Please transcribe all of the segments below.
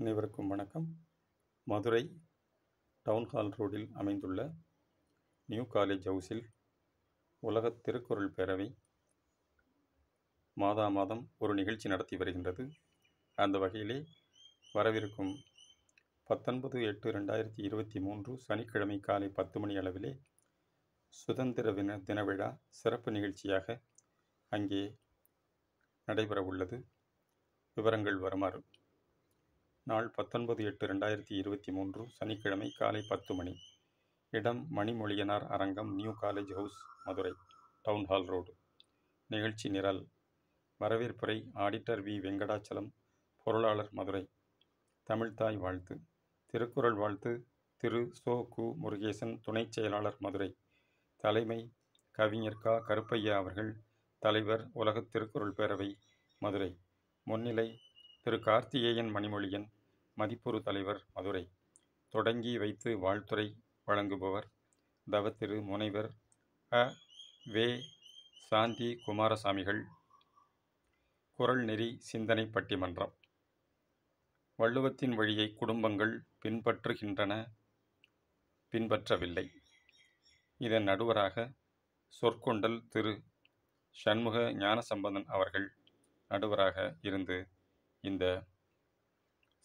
அனைவருக்கும் வணக்கம் மதுரை டவுன்ஹால் ரோடில் அமைந்துள்ள நியூ காலேஜ் ஹவுஸில் உலக திருக்குறள் பேரவை மாதா மாதம் ஒரு நிகழ்ச்சி நடத்தி வருகின்றது அந்த வகையிலே வரவிருக்கும் பத்தொன்பது எட்டு ரெண்டாயிரத்தி இருபத்தி மூன்று சனிக்கிழமை காலை பத்து மணி அளவிலே சுதந்திர தின தின விழா சிறப்பு நிகழ்ச்சியாக அங்கே நடைபெற உள்ளது விவரங்கள் வருமாறு நாள் பத்தொன்பது எட்டு ரெண்டாயிரத்தி இருபத்தி மூன்று சனிக்கிழமை காலை பத்து மணி இடம் மணிமொழியனார் அரங்கம் new college house Madurai town hall road நிகழ்ச்சி நிரல் வரவேற்புரை ஆடிட்டர் வி வெங்கடாச்சலம் பொருளாளர் மதுரை தமிழ்தாய் வாழ்த்து திருக்குறள் வாழ்த்து திரு சோ கு முருகேசன் துணைச் செயலாளர் மதுரை தலைமை கவிஞர் கா கருப்பையா அவர்கள் தலைவர் உலகத் திருக்குறள் பேரவை மதுரை முன்னிலை திரு கார்த்திகேயன் மணிமொழியன் மதிப்புறு தலைவர் மதுரை தொடங்கி வைத்து வாழ்த்துறை வழங்குபவர் தவத்திரு முனைவர் அ வே சாந்தி குமாரசாமிகள் குரல் நெறி சிந்தனை பட்டிமன்றம் வள்ளுவத்தின் வழியை குடும்பங்கள் பின்பற்றுகின்றன பின்பற்றவில்லை இதன் நடுவராக சொற்கொண்டல் திரு சண்முக ஞானசம்பந்தன் அவர்கள் நடுவராக இருந்து இந்த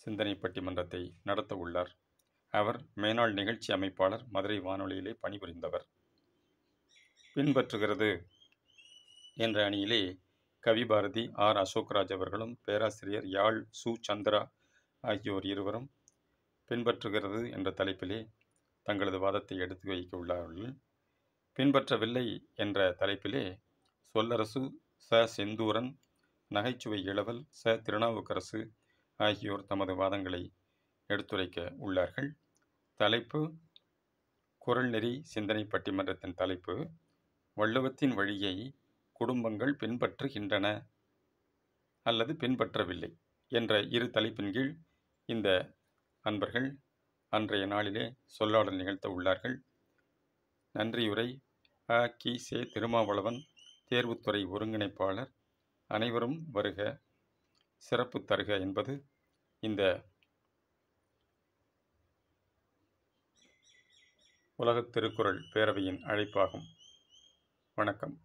சிந்தனை பட்டிமன்றத்தை நடத்த உள்ளார் அவர் மேனாள் நிகழ்ச்சி அமைப்பாளர் மதுரை வானொலியிலே பணிபுரிந்தவர் பின்பற்றுகிறது என்ற அணியிலே கவிபாரதி ஆர் அசோக்ராஜ் அவர்களும் பேராசிரியர் யாழ் சு சந்திரா ஆகியோர் இருவரும் பின்பற்றுகிறது என்ற தலைப்பிலே தங்களது வாதத்தை எடுத்து வைக்க உள்ளார்கள் பின்பற்றவில்லை என்ற தலைப்பிலே சொல்லரசு ச செந்தூரன் நகைச்சுவை இளவல் ச திருநாவுக்கரசு ஆகியோர் தமது வாதங்களை எடுத்துரைக்க உள்ளார்கள் தலைப்பு குரல் நெறி சிந்தனை பட்டிமன்றத்தின் தலைப்பு வள்ளுவத்தின் வழியை குடும்பங்கள் பின்பற்றுகின்றன அல்லது பின்பற்றவில்லை என்ற இரு தலைப்பின் கீழ் இந்த அன்பர்கள் அன்றைய நாளிலே சொல்லாடல் நிகழ்த்த உள்ளார்கள் நன்றியுரை அ கி சே திருமாவளவன் தேர்வுத்துறை ஒருங்கிணைப்பாளர் அனைவரும் வருக சிறப்பு தருக என்பது இந்த உலகத் திருக்குறள் பேரவையின் அழைப்பாகும் வணக்கம்